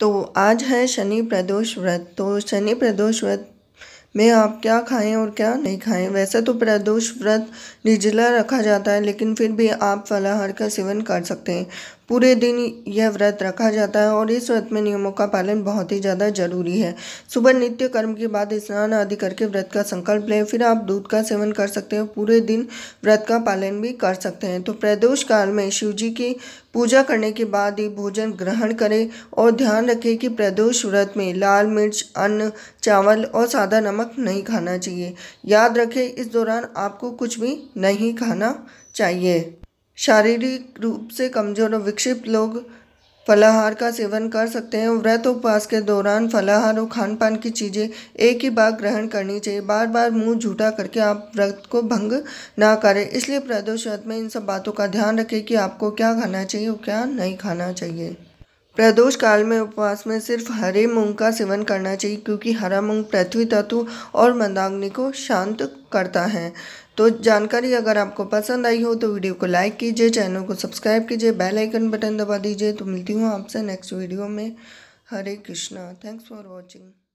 तो आज है शनि प्रदोष व्रत तो शनि प्रदोष व्रत में आप क्या खाएं और क्या नहीं खाएं वैसे तो प्रदोष व्रत निजला रखा जाता है लेकिन फिर भी आप फलाहार का सेवन कर सकते हैं पूरे दिन यह व्रत रखा जाता है और इस व्रत में नियमों का पालन बहुत ही ज़्यादा जरूरी है सुबह नित्य कर्म के बाद स्नान आदि करके व्रत का संकल्प लें फिर आप दूध का सेवन कर सकते हैं पूरे दिन व्रत का पालन भी कर सकते हैं तो प्रदोष काल में शिव जी की पूजा करने के बाद ही भोजन ग्रहण करें और ध्यान रखें कि प्रदोष व्रत में लाल मिर्च अन्न चावल और सादा नमक नमक नहीं खाना चाहिए याद रखें इस दौरान आपको कुछ भी नहीं खाना चाहिए शारीरिक रूप से कमज़ोर और विक्षिप्त लोग फलाहार का सेवन कर सकते हैं व्रत उपवास के दौरान फलाहार और खान पान की चीज़ें एक ही बार ग्रहण करनी चाहिए बार बार मुंह झूठा करके आप व्रत को भंग ना करें इसलिए प्रदोष में इन सब बातों का ध्यान रखें कि आपको क्या खाना चाहिए और क्या नहीं खाना चाहिए प्रदोष काल में उपवास में सिर्फ हरे मूंग का सेवन करना चाहिए क्योंकि हरा मूंग पृथ्वी तत्व और मंदाग्नि को शांत करता है तो जानकारी अगर आपको पसंद आई हो तो वीडियो को लाइक कीजिए चैनल को सब्सक्राइब कीजिए बेल आइकन बटन दबा दीजिए तो मिलती हूँ आपसे नेक्स्ट वीडियो में Hare Krishna thanks for watching